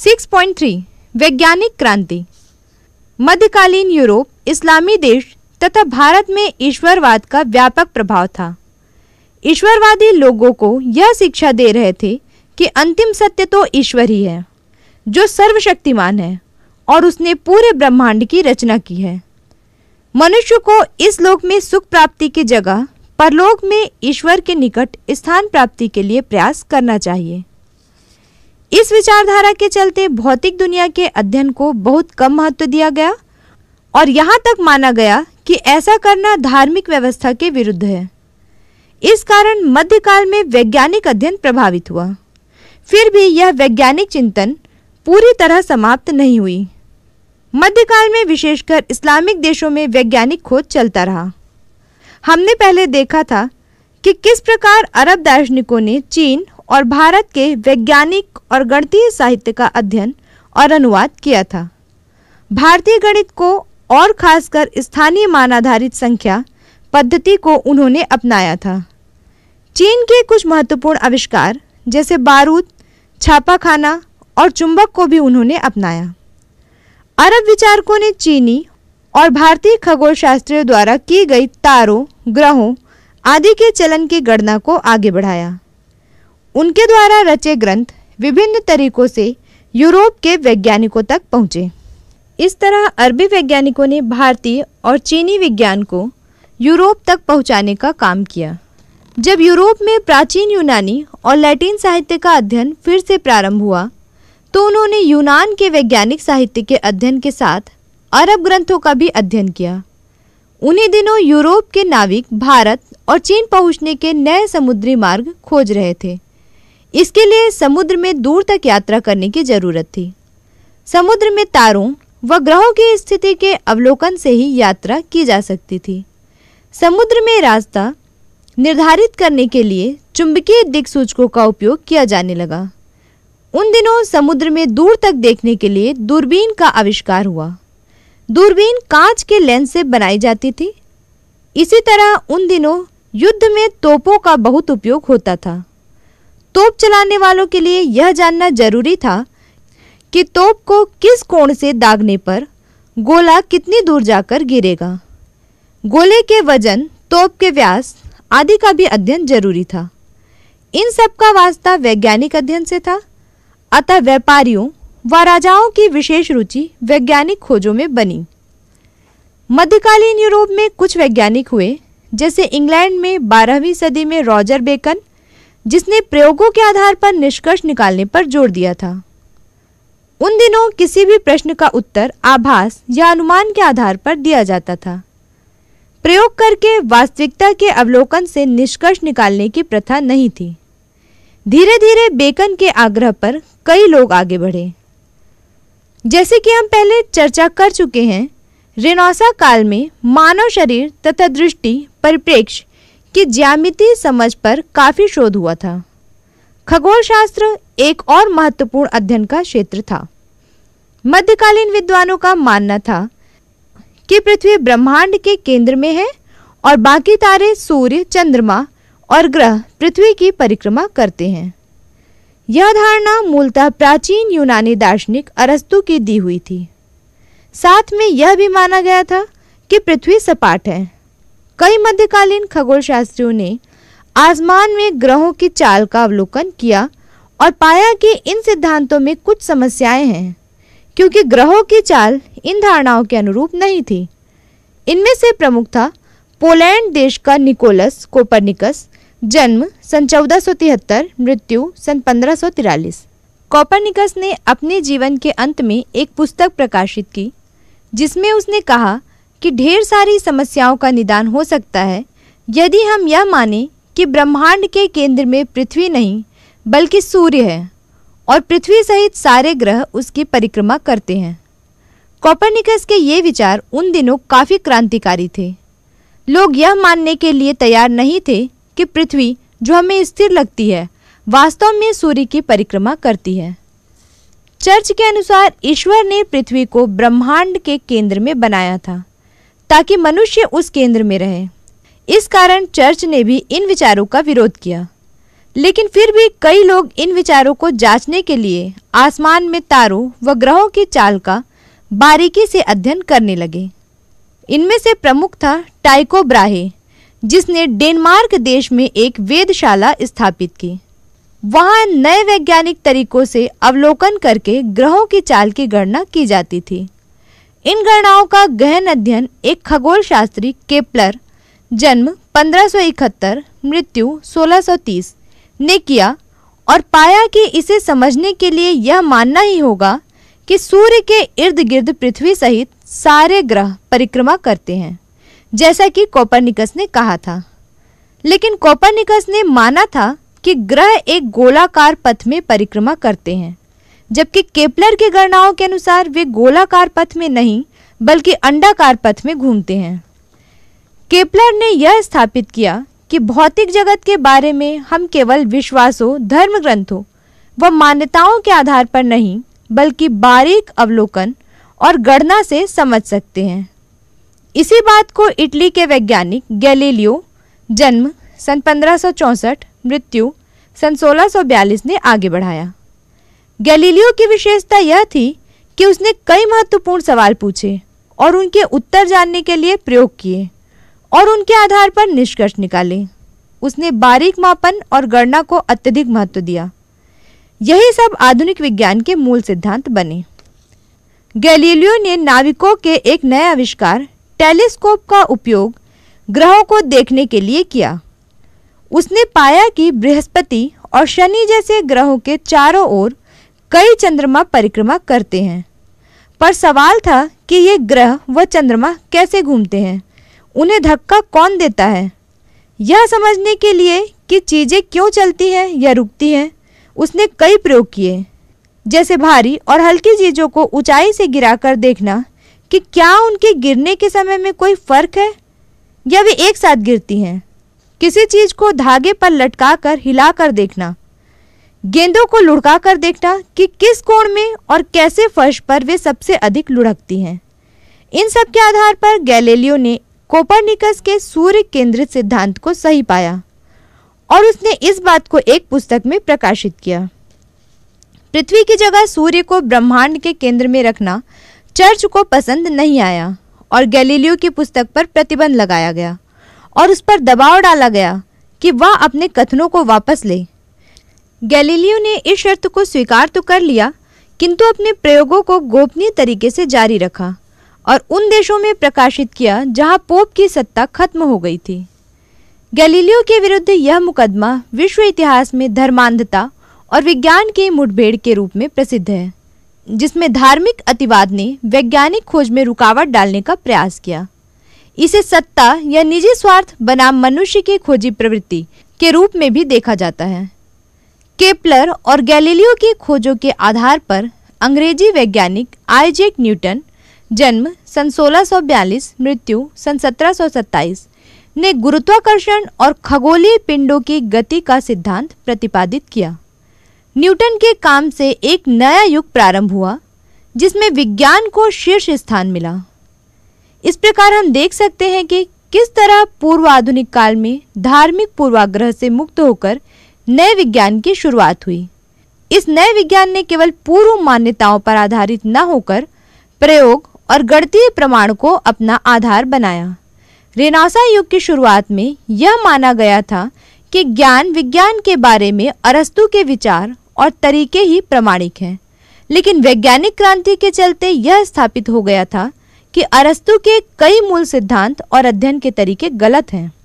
6.3 वैज्ञानिक क्रांति मध्यकालीन यूरोप इस्लामी देश तथा भारत में ईश्वरवाद का व्यापक प्रभाव था ईश्वरवादी लोगों को यह शिक्षा दे रहे थे कि अंतिम सत्य तो ईश्वर ही है जो सर्वशक्तिमान है और उसने पूरे ब्रह्मांड की रचना की है मनुष्य को इस लोक में सुख प्राप्ति की जगह परलोक में ईश्वर के निकट स्थान प्राप्ति के लिए प्रयास करना चाहिए इस विचारधारा के चलते भौतिक दुनिया के अध्ययन को बहुत कम महत्व दिया गया और यहाँ तक माना गया कि ऐसा करना धार्मिक व्यवस्था के विरुद्ध है इस कारण मध्यकाल में वैज्ञानिक अध्ययन प्रभावित हुआ फिर भी यह वैज्ञानिक चिंतन पूरी तरह समाप्त नहीं हुई मध्यकाल में विशेषकर इस्लामिक देशों में वैज्ञानिक खोज चलता रहा हमने पहले देखा था कि किस प्रकार अरब दार्शनिकों ने चीन और भारत के वैज्ञानिक और गणितीय साहित्य का अध्ययन और अनुवाद किया था भारतीय गणित को और खासकर स्थानीय मान आधारित संख्या पद्धति को उन्होंने अपनाया था चीन के कुछ महत्वपूर्ण आविष्कार जैसे बारूद छापाखाना और चुंबक को भी उन्होंने अपनाया अरब विचारकों ने चीनी और भारतीय खगोल शास्त्रियों द्वारा की गई तारों ग्रहों आदि के चलन की गणना को आगे बढ़ाया उनके द्वारा रचे ग्रंथ विभिन्न तरीकों से यूरोप के वैज्ञानिकों तक पहुँचे इस तरह अरबी वैज्ञानिकों ने भारतीय और चीनी विज्ञान को यूरोप तक पहुँचाने का काम किया जब यूरोप में प्राचीन यूनानी और लैटिन साहित्य का अध्ययन फिर से प्रारंभ हुआ तो उन्होंने यूनान के वैज्ञानिक साहित्य के अध्ययन के साथ अरब ग्रंथों का भी अध्ययन किया उन्हीं दिनों यूरोप के नाविक भारत और चीन पहुंचने के नए समुद्री मार्ग खोज रहे थे इसके लिए समुद्र में दूर तक यात्रा करने की जरूरत थी समुद्र में तारों व ग्रहों की स्थिति के अवलोकन से ही यात्रा की जा सकती थी समुद्र में रास्ता निर्धारित करने के लिए चुंबकीय दिक्सूचकों का उपयोग किया जाने लगा उन दिनों समुद्र में दूर तक देखने के लिए दूरबीन का आविष्कार हुआ दूरबीन कांच के लेंस से बनाई जाती थी इसी तरह उन दिनों युद्ध में तोपों का बहुत उपयोग होता था तोप चलाने वालों के लिए यह जानना जरूरी था कि तोप को किस कोण से दागने पर गोला कितनी दूर जाकर गिरेगा गोले के वजन तोप के व्यास आदि का भी अध्ययन जरूरी था इन सब का वास्ता वैज्ञानिक अध्ययन से था अतः व्यापारियों व राजाओं की विशेष रुचि वैज्ञानिक खोजों में बनी मध्यकालीन यूरोप में कुछ वैज्ञानिक हुए जैसे इंग्लैंड में बारहवीं सदी में रॉजर बेकन जिसने प्रयोगों के आधार पर निष्कर्ष निकालने पर जोर दिया था उन दिनों किसी भी प्रश्न का उत्तर आभास या अनुमान के आधार पर दिया जाता था प्रयोग करके वास्तविकता के अवलोकन से निष्कर्ष निकालने की प्रथा नहीं थी धीरे धीरे बेकन के आग्रह पर कई लोग आगे बढ़े जैसे कि हम पहले चर्चा कर चुके हैं रेनौसा काल में मानव शरीर तथा दृष्टि परिप्रेक्ष्य कि ज्यामिति समझ पर काफ़ी शोध हुआ था खगोल शास्त्र एक और महत्वपूर्ण अध्ययन का क्षेत्र था मध्यकालीन विद्वानों का मानना था कि पृथ्वी ब्रह्मांड के केंद्र में है और बाकी तारे सूर्य चंद्रमा और ग्रह पृथ्वी की परिक्रमा करते हैं यह धारणा मूलतः प्राचीन यूनानी दार्शनिक अरस्तु की दी हुई थी साथ में यह भी माना गया था कि पृथ्वी सपाट है कई मध्यकालीन खगोल शास्त्रियों ने आसमान में ग्रहों की चाल का अवलोकन किया और पाया कि इन सिद्धांतों में कुछ समस्याएं हैं क्योंकि ग्रहों की चाल इन धारणाओं के अनुरूप नहीं थी इनमें से प्रमुख था पोलैंड देश का निकोलस कोपरनिकस जन्म सन चौदह मृत्यु सन पंद्रह कॉपरनिकस ने अपने जीवन के अंत में एक पुस्तक प्रकाशित की जिसमें उसने कहा कि ढेर सारी समस्याओं का निदान हो सकता है यदि हम यह माने कि ब्रह्मांड के केंद्र में पृथ्वी नहीं बल्कि सूर्य है और पृथ्वी सहित सारे ग्रह उसकी परिक्रमा करते हैं कॉपरनिकस के ये विचार उन दिनों काफ़ी क्रांतिकारी थे लोग यह मानने के लिए तैयार नहीं थे कि पृथ्वी जो हमें स्थिर लगती है वास्तव में सूर्य की परिक्रमा करती है चर्च के अनुसार ईश्वर ने पृथ्वी को ब्रह्मांड के केंद्र में बनाया था ताकि मनुष्य उस केंद्र में रहे इस कारण चर्च ने भी इन विचारों का विरोध किया लेकिन फिर भी कई लोग इन विचारों को जांचने के लिए आसमान में तारों व ग्रहों की चाल का बारीकी से अध्ययन करने लगे इनमें से प्रमुख था टाइको ब्राहे जिसने डेनमार्क देश में एक वेदशाला स्थापित की वहां नए वैज्ञानिक तरीकों से अवलोकन करके ग्रहों की चाल की गणना की जाती थी इन गणनाओं का गहन अध्ययन एक खगोल शास्त्री केपलर जन्म 1571 मृत्यु 1630 ने किया और पाया कि इसे समझने के लिए यह मानना ही होगा कि सूर्य के इर्द गिर्द पृथ्वी सहित सारे ग्रह परिक्रमा करते हैं जैसा कि कोपरनिकस ने कहा था लेकिन कोपरनिकस ने माना था कि ग्रह एक गोलाकार पथ में परिक्रमा करते हैं जबकि केपलर की गणनाओं के अनुसार वे गोलाकार पथ में नहीं बल्कि अंडाकार पथ में घूमते हैं केपलर ने यह स्थापित किया कि भौतिक जगत के बारे में हम केवल विश्वासों धर्म ग्रंथों व मान्यताओं के आधार पर नहीं बल्कि बारीक अवलोकन और गणना से समझ सकते हैं इसी बात को इटली के वैज्ञानिक गैलीलियो जन्म सन 1564 मृत्यु सन 1642 ने आगे बढ़ाया गैलीलियो की विशेषता यह थी कि उसने कई महत्वपूर्ण सवाल पूछे और उनके उत्तर जानने के लिए प्रयोग किए और उनके आधार पर निष्कर्ष निकाले उसने बारीक मापन और गणना को अत्यधिक महत्व दिया यही सब आधुनिक विज्ञान के मूल सिद्धांत बने गैलीलियो ने नाविकों के एक नए आविष्कार टेलीस्कोप का उपयोग ग्रहों को देखने के लिए किया उसने पाया कि बृहस्पति और शनि जैसे ग्रहों के चारों ओर कई चंद्रमा परिक्रमा करते हैं पर सवाल था कि ये ग्रह व चंद्रमा कैसे घूमते हैं उन्हें धक्का कौन देता है यह समझने के लिए कि चीज़ें क्यों चलती हैं या रुकती हैं उसने कई प्रयोग किए जैसे भारी और हल्की चीज़ों को ऊंचाई से गिराकर देखना कि क्या उनके गिरने के समय में कोई फ़र्क है या वे एक साथ गिरती हैं किसी चीज़ को धागे पर लटका कर हिला कर देखना गेंदों को लुढ़का कर देखना कि किस कोण में और कैसे फर्श पर वे सबसे अधिक लुढ़कती हैं इन सब के आधार पर गैलेलियो ने कोपरनिकस के सूर्य केंद्रित सिद्धांत को सही पाया और उसने इस बात को एक पुस्तक में प्रकाशित किया पृथ्वी की जगह सूर्य को ब्रह्मांड के केंद्र में रखना चर्च को पसंद नहीं आया और गैलीलियो की पुस्तक पर प्रतिबंध लगाया गया और उस पर दबाव डाला गया कि वह अपने कथनों को वापस ले गैलीलियो ने इस शर्त को स्वीकार तो कर लिया किंतु अपने प्रयोगों को गोपनीय तरीके से जारी रखा और उन देशों में प्रकाशित किया जहां पोप की सत्ता खत्म हो गई थी गैलीलियो के विरुद्ध यह मुकदमा विश्व इतिहास में धर्मांधता और विज्ञान की मुठभेड़ के रूप में प्रसिद्ध है जिसमें धार्मिक अतिवाद ने वैज्ञानिक खोज में रुकावट डालने का प्रयास किया इसे सत्ता या निजी स्वार्थ बनाम मनुष्य की खोजी प्रवृत्ति के रूप में भी देखा जाता है केपलर और गैलीलियो की खोजों के आधार पर अंग्रेजी वैज्ञानिक आइजेक न्यूटन जन्म सन 1642 मृत्यु सन 1727 ने गुरुत्वाकर्षण और खगोलीय पिंडों की गति का सिद्धांत प्रतिपादित किया न्यूटन के काम से एक नया युग प्रारंभ हुआ जिसमें विज्ञान को शीर्ष स्थान मिला इस प्रकार हम देख सकते हैं कि किस तरह पूर्व आधुनिक काल में धार्मिक पूर्वाग्रह से मुक्त होकर नए विज्ञान की शुरुआत हुई इस नए विज्ञान ने केवल पूर्व मान्यताओं पर आधारित न होकर प्रयोग और गणतीय प्रमाण को अपना आधार बनाया रेनासा युग की शुरुआत में यह माना गया था कि ज्ञान विज्ञान के बारे में अरस्तु के विचार और तरीके ही प्रमाणिक हैं लेकिन वैज्ञानिक क्रांति के चलते यह स्थापित हो गया था कि अरस्तु के कई मूल सिद्धांत और अध्ययन के तरीके गलत हैं